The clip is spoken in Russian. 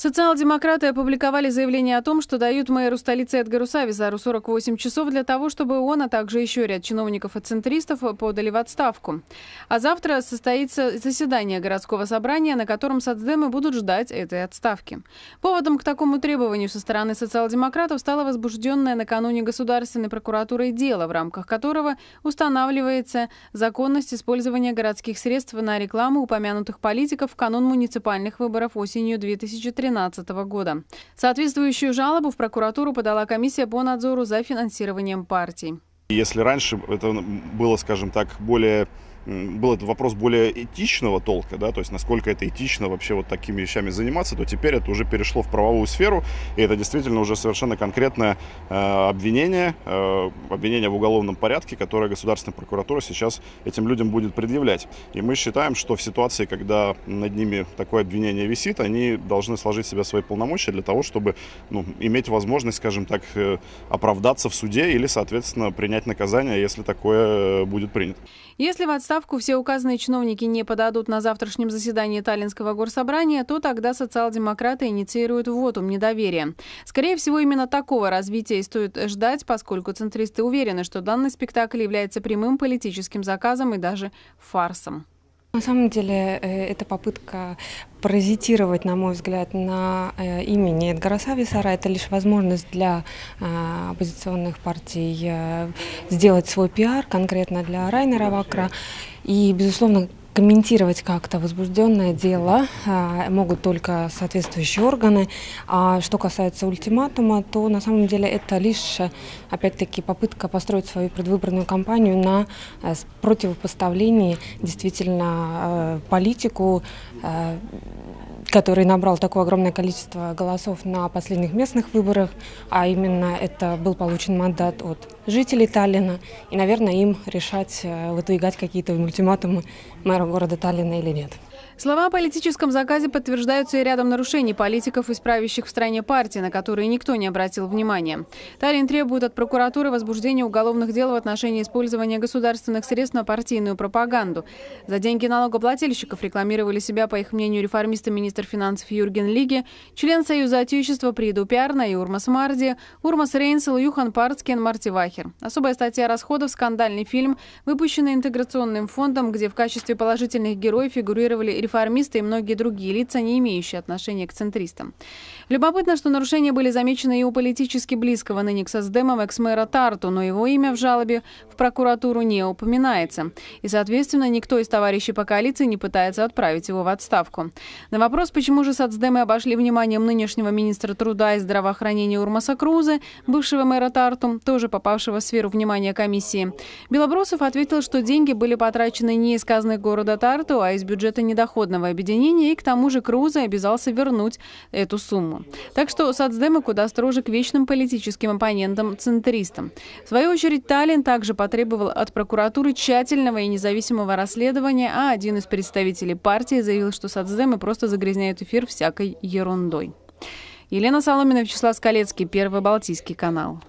Социал-демократы опубликовали заявление о том, что дают мэру столицы Эдгару Савизару 48 часов для того, чтобы он, а также еще ряд чиновников и центристов подали в отставку. А завтра состоится заседание городского собрания, на котором соцдемы будут ждать этой отставки. Поводом к такому требованию со стороны социал-демократов стало возбужденное накануне Государственной прокуратурой дело, в рамках которого устанавливается законность использования городских средств на рекламу упомянутых политиков в канун муниципальных выборов осенью 2013 2013 года. Соответствующую жалобу в прокуратуру подала комиссия по надзору за финансированием партий. Если раньше это было, скажем так, более был этот вопрос более этичного толка, да, то есть насколько это этично вообще вот такими вещами заниматься, то теперь это уже перешло в правовую сферу, и это действительно уже совершенно конкретное э, обвинение, э, обвинение в уголовном порядке, которое государственная прокуратура сейчас этим людям будет предъявлять. И мы считаем, что в ситуации, когда над ними такое обвинение висит, они должны сложить в себя свои полномочия для того, чтобы ну, иметь возможность, скажем так, э, оправдаться в суде или, соответственно, принять наказание, если такое э, будет принято. Если в отставку Отставку все указанные чиновники не подадут на завтрашнем заседании Таллинского горсобрания, то тогда социал-демократы инициируют вотум недоверия. Скорее всего, именно такого развития и стоит ждать, поскольку центристы уверены, что данный спектакль является прямым политическим заказом и даже фарсом. На самом деле э, это попытка паразитировать, на мой взгляд, на э, имени Эдгара Сависара. Это лишь возможность для э, оппозиционных партий сделать свой пиар конкретно для Райнера Вакра. И, безусловно, комментировать как-то возбужденное дело а, могут только соответствующие органы. А что касается ультиматума, то на самом деле это лишь, опять-таки, попытка построить свою предвыборную кампанию на э, противопоставлении действительно э, политику э, который набрал такое огромное количество голосов на последних местных выборах, а именно это был получен мандат от жителей Таллина, и, наверное, им решать, э, выдвигать какие-то ультиматумы мэра города Таллина или нет. Слова о политическом заказе подтверждаются и рядом нарушений политиков из в стране партии, на которые никто не обратил внимания. Таллин требует от прокуратуры возбуждения уголовных дел в отношении использования государственных средств на партийную пропаганду. За деньги налогоплательщиков рекламировали себя, по их мнению, реформисты министр финансов Юрген Лиги, член Союза Отечества Приду Пярна и Урмас Марди, Урмас Рейнсел, Юхан Партскин, Марти Вахер. Особая статья расходов – скандальный фильм, выпущенный интеграционным фондом, где в качестве положительных героев фигурировали требовали реформисты и многие другие лица, не имеющие отношения к центристам. Любопытно, что нарушения были замечены и у политически близкого ныне к Создемам экс-мэра Тарту, но его имя в жалобе в прокуратуру не упоминается. И, соответственно, никто из товарищей по коалиции не пытается отправить его в отставку. На вопрос, почему же соцдемы обошли вниманием нынешнего министра труда и здравоохранения Урмаса Крузы, бывшего мэра Тарту, тоже попавшего в сферу внимания комиссии, Белобросов ответил, что деньги были потрачены не из казны города Тарту, а из бюджета недостаточно недоходного объединения и к тому же Круза обязался вернуть эту сумму. Так что Сацдема куда строже к вечным политическим оппонентам-центристам. В свою очередь, Таллин также потребовал от прокуратуры тщательного и независимого расследования, а один из представителей партии заявил, что Сацдемы просто загрязняют эфир всякой ерундой. Елена Соломина, Вячеслав Скалецкий, Первый Балтийский канал.